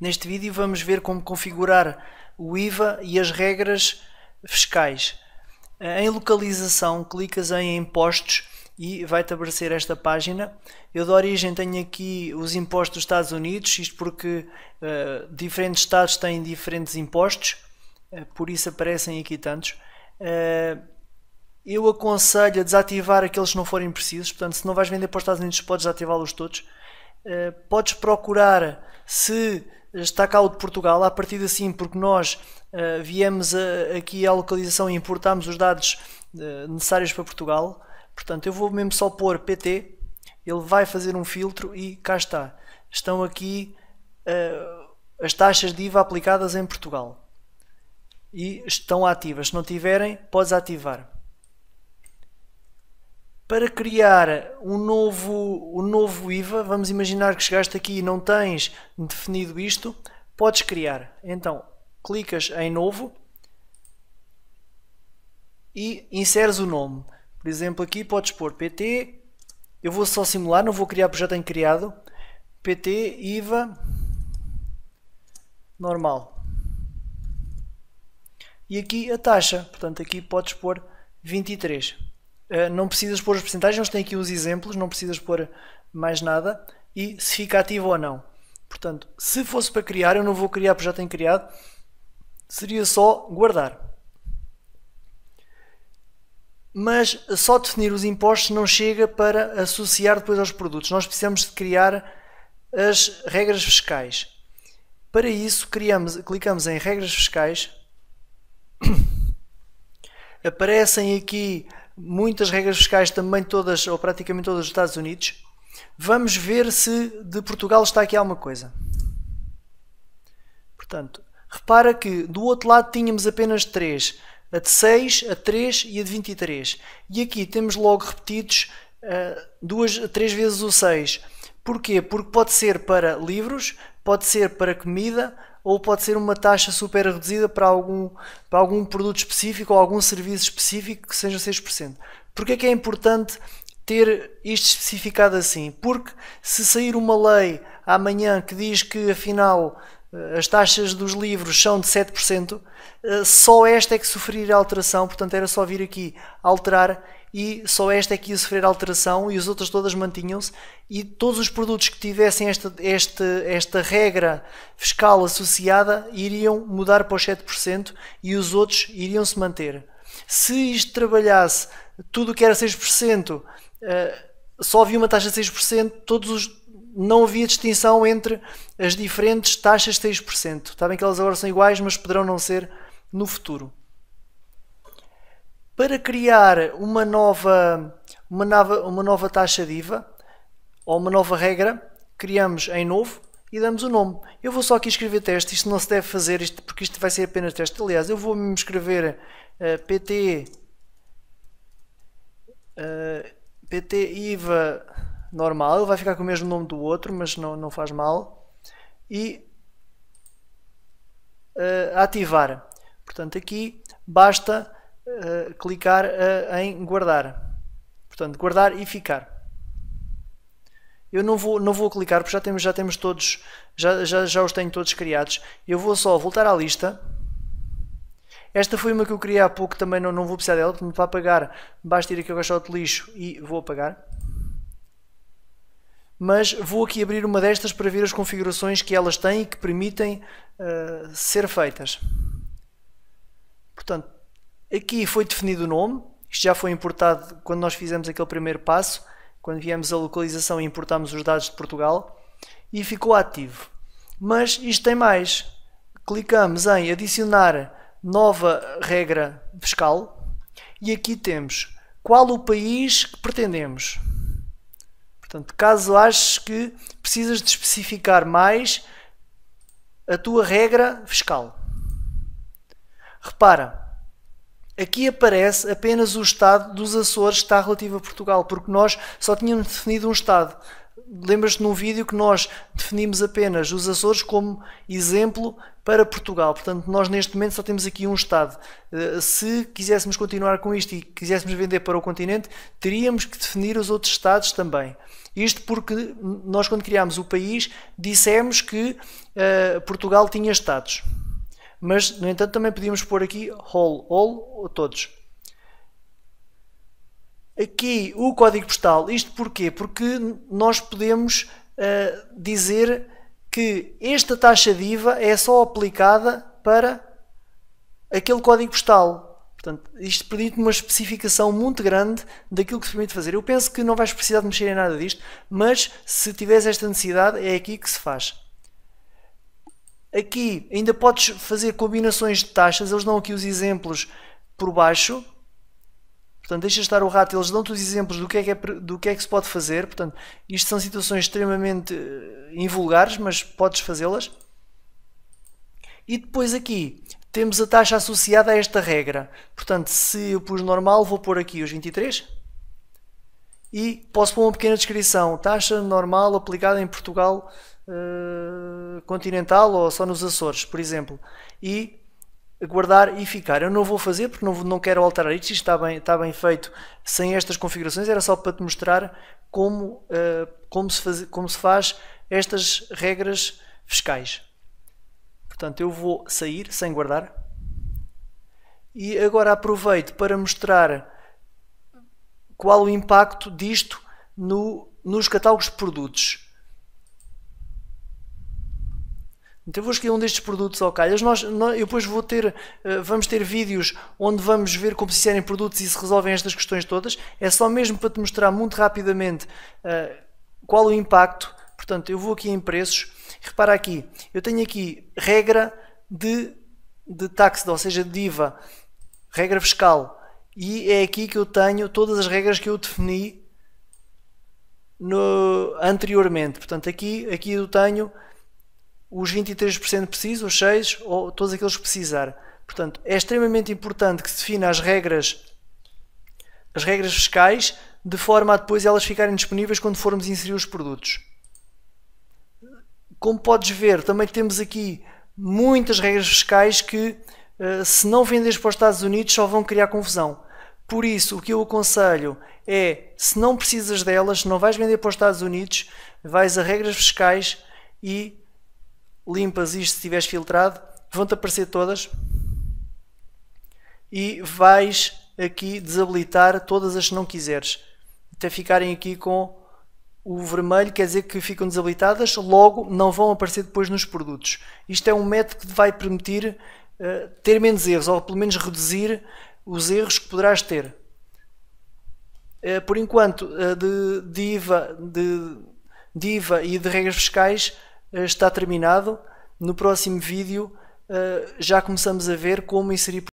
Neste vídeo vamos ver como configurar o IVA e as regras fiscais. Eh, em localização, clicas em impostos e vai-te aparecer esta página. Eu de origem tenho aqui os impostos dos Estados Unidos, isto porque uh, diferentes estados têm diferentes impostos, uh, por isso aparecem aqui tantos. Uh, eu aconselho a desativar aqueles que não forem precisos, portanto, se não vais vender para os Estados Unidos, podes desativá-los todos. podes procurar se está o de Portugal, a partir de assim, porque nós uh, viemos a, eh, aqui à localização e importámos os dados uh, necessários para Portugal. Portanto, eu vou mesmo só pôr PT, ele vai fazer um filtro e cá está. Estão aqui uh, as taxas de IVA aplicadas em Portugal. E estão ativas. Se não tiverem, podes ativar para criar um novo, um novo IVA, vamos imaginar que chegaste aqui e não tens definido isto, podes criar. Então, clicas em novo e inseres o nome. Por exemplo, aqui podes pôr PT, eu vou só simular, não vou criar porque já tenho criado, PT, IVA, normal. E aqui a taxa, portanto aqui podes pôr 23. Eh, não precisas pôr as percentagens, eles têm aqui uns exemplos, não precisas pôr mais nada e se fica ativo ou não. Portanto, se fosse para criar, eu não vou criar porque já tenho criado, seria só guardar. Mas só definir os impostos não chega para associar depois aos produtos. Nós precisamos de criar as regras fiscais. Para isso, criamos, clicamos em regras fiscais. Aparecem aqui muitas regras fiscais também todas, ou praticamente todas dos Estados Unidos. Vamos ver se de Portugal está aqui alguma coisa. Portanto, repara que do outro lado tínhamos apenas 3. A de 6, a 3 e a de 23. E aqui temos logo repetidos uh, duas, três vezes o 6. Porquê? Porque pode ser para livros, pode ser para comida, ou pode ser uma taxa super reduzida para algum, para algum produto específico ou algum serviço específico que seja 6%. Porquê é que é importante ter isto especificado assim? Porque se sair uma lei amanhã que diz que afinal as taxas dos livros são de 7%, eh, só esta é que sofreria alteração, portanto era só vir aqui alterar e só esta é que ia sofrer alteração e as outras todas mantinham-se e todos os produtos que tivessem esta, esta, esta regra fiscal associada iriam mudar para os 7% e os outros iriam se manter. Se isto trabalhasse tudo o que era 6%, eh, só havia uma taxa de 6%, todos os, não havia distinção entre as diferentes taxas de 6%. Está bem que elas agora são iguais, mas poderão não ser no futuro. Para criar uma nova, uma nova, uma nova taxa de IVA, ou uma nova regra, criamos em novo e damos o nome. Eu vou só aqui escrever teste, isto não se deve fazer, isto, porque isto vai ser apenas teste. Aliás, eu vou me escrever uh, eh, PT, uh, eh, PT IVA normal. Ele vai ficar com o mesmo nome do outro, mas não, não faz mal. E uh, ativar. Portanto, aqui basta uh, clicar uh, em guardar. Portanto, guardar e ficar. Eu não vou, não vou clicar porque já temos, já temos todos, já, já, já os tenho todos criados. Eu vou só voltar à lista. Esta foi uma que eu criei há pouco, também não, não vou precisar dela, portanto, para apagar basta ir aqui ao caixote de lixo e vou apagar mas vou aqui abrir uma destas para ver as configurações que elas têm e que permitem uh, ser feitas. Portanto, aqui foi definido o nome, isto já foi importado quando nós fizemos aquele primeiro passo, quando viemos a localização e importámos os dados de Portugal, e ficou ativo. Mas isto tem mais. Clicamos em adicionar nova regra fiscal e aqui temos qual o país que pretendemos. Portanto, caso aches que precisas de especificar mais a tua regra fiscal. Repara, aqui aparece apenas o Estado dos Açores que está relativo a Portugal, porque nós só tínhamos definido um Estado. Lembras-te num vídeo que nós definimos apenas os Açores como exemplo para Portugal. Portanto, nós neste momento só temos aqui um Estado. Eh, se quiséssemos continuar com isto e quiséssemos vender para o continente, teríamos que definir os outros Estados também. Isto porque nós, quando criámos o país, dissemos que uh, Portugal tinha Estados. Mas, no entanto, também podíamos pôr aqui whole, all ou todos. Aqui o código postal. Isto porquê? Porque nós podemos uh, dizer que esta taxa de IVA é só aplicada para aquele código postal. Portanto, isto permite uma especificação muito grande daquilo que se permite fazer. Eu penso que não vais precisar de mexer em nada disto, mas se tiveres esta necessidade, é aqui que se faz. Aqui ainda podes fazer combinações de taxas, eles dão aqui os exemplos por baixo, Portanto, deixa estar o rato, eles dão-te os exemplos do que, é que é, do que é que se pode fazer. Portanto, isto são situações extremamente eh, invulgares, mas podes fazê-las. E depois aqui temos a taxa associada a esta regra. Portanto, se eu pus normal, vou pôr aqui os 23. E posso pôr uma pequena descrição. Taxa normal aplicada em Portugal uh, continental ou só nos Açores, por exemplo. E guardar e ficar. Eu não vou fazer porque não, não quero alterar isto, isto está bem, está bem feito sem estas configurações, era só para te mostrar como, uh, como, se faz, como se faz estas regras fiscais. Portanto, eu vou sair sem guardar. E agora aproveito para mostrar qual o impacto disto no, nos catálogos de produtos. Então eu vou escolher um destes produtos ao calhas. Nós, nós, eu depois vou ter, eh, vamos ter vídeos onde vamos ver como se inserem produtos e se resolvem estas questões todas. É só mesmo para te mostrar muito rapidamente eh, qual o impacto. Portanto, eu vou aqui em preços. Repara aqui, eu tenho aqui regra de, de taxa, ou seja, de IVA, regra fiscal. E é aqui que eu tenho todas as regras que eu defini no, anteriormente. Portanto, aqui, aqui eu tenho os 23% precisos, os 6% ou todos aqueles que precisar. Portanto, é extremamente importante que se defina as regras, as regras fiscais, de forma a depois elas ficarem disponíveis quando formos inserir os produtos. Como podes ver, também temos aqui muitas regras fiscais que, eh, se não venderes para os Estados Unidos, só vão criar confusão. Por isso, o que eu aconselho é, se não precisas delas, se não vais vender para os Estados Unidos, vais a regras fiscais e limpas isto se tiveres filtrado, vão-te aparecer todas e vais aqui desabilitar todas as que não quiseres até ficarem aqui com o vermelho quer dizer que ficam desabilitadas, logo não vão aparecer depois nos produtos. Isto é um método que te vai permitir uh, ter menos erros, ou pelo menos reduzir os erros que poderás ter. Uh, por enquanto, uh, de, de, IVA, de, de IVA e de regras fiscais, eh, está terminado. No próximo vídeo eh, já começamos a ver como inserir